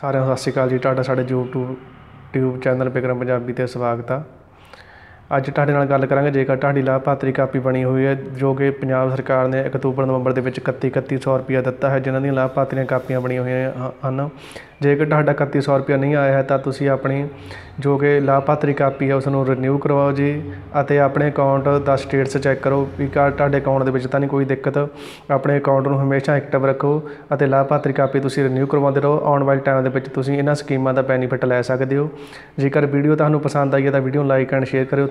ਸਾਰਿਆਂ ਨੂੰ ਸਤਿ ਸ਼੍ਰੀ ਅਕਾਲ ਜੀ ਤੁਹਾਡਾ ਸਾਡੇ YouTube tube channel Bikram Punjabi ਤੇ ਸਵਾਗਤ ਆ ਅੱਜ ਤੁਹਾਡੇ ਨਾਲ ਗੱਲ ਕਰਾਂਗੇ ਜੇਕਰ ਤੁਹਾਡੀ ਲਾਭਪਾਤਰੀ ਕਾਪੀ ਬਣੀ ਹੋਈ ਹੈ ਜੋ ਕਿ ਪੰਜਾਬ ਸਰਕਾਰ ਨੇ 1 ਅਕਤੂਬਰ ਨਵੰਬਰ ਦੇ ਵਿੱਚ 31 3100 ਰੁਪਿਆ ਦਿੱਤਾ ਹੈ ਜਿਨ੍ਹਾਂ ਦੀਆਂ ਲਾਭਪਾਤਰੀਆਂ ਕਾਪੀਆਂ ਬਣੀਆਂ ਹੋਈਆਂ ਹਨ ਜੇਕਰ ਤੁਹਾਡਾ 3100 ਰੁਪਿਆ ਨਹੀਂ ਆਇਆ ਹੈ ਤਾਂ ਤੁਸੀਂ ਆਪਣੀ ਜੋ ਕਿ ਲਾਭਪਾਤਰੀ ਕਾਪੀ ਹੈ ਉਸ ਨੂੰ ਰੀਨਿਊ ਕਰਵਾਓ ਜੀ ਅਤੇ ਆਪਣੇ ਅਕਾਊਂਟ ਦਾ ਸਟੇਟਸ ਚੈੱਕ ਕਰੋ ਵੀ ਕਾ ਤੁਹਾਡੇ ਅਕਾਊਂਟ ਦੇ ਵਿੱਚ ਤਾਂ ਨਹੀਂ ਕੋਈ ਦਿੱਕਤ ਆਪਣੇ ਅਕਾਊਂਟ ਨੂੰ ਹਮੇਸ਼ਾ ਐਕਟਿਵ ਰੱਖੋ ਅਤੇ ਲਾਭਪਾਤਰੀ ਕਾਪੀ ਤੁਸੀਂ ਰੀਨਿਊ ਕਰਵਾਉਂਦੇ ਰਹੋ ਆਉਣ ਵਾਲੇ ਟਾਈਮ ਦੇ ਵਿੱਚ ਤੁਸੀਂ ਇਹਨਾਂ ਸਕੀਮਾਂ ਦਾ ਬੈਨੀਫਿਟ ਲੈ ਸਕਦੇ ਹੋ ਜੇਕਰ ਵੀਡੀਓ ਤੁਹਾਨੂੰ ਪਸੰਦ ਆਈ ਹੈ ਤਾਂ ਵੀਡੀਓ ਨੂੰ ਲਾਈਕ ਐਂਡ ਸ਼ੇਅਰ ਕਰਿਓ